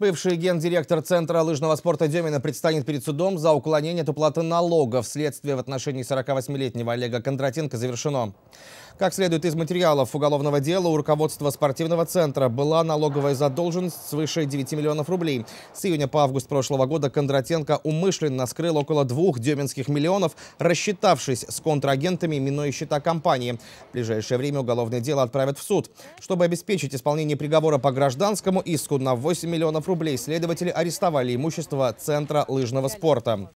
Бывший гендиректор Центра лыжного спорта Демина предстанет перед судом за уклонение от уплаты налогов. Следствие в отношении 48-летнего Олега Кондратенко завершено. Как следует из материалов уголовного дела, у руководства спортивного центра была налоговая задолженность свыше 9 миллионов рублей. С июня по август прошлого года Кондратенко умышленно скрыл около двух дюминских миллионов, рассчитавшись с контрагентами, минуя счета компании. В ближайшее время уголовное дело отправят в суд. Чтобы обеспечить исполнение приговора по гражданскому иску на 8 миллионов рублей, следователи арестовали имущество Центра лыжного спорта.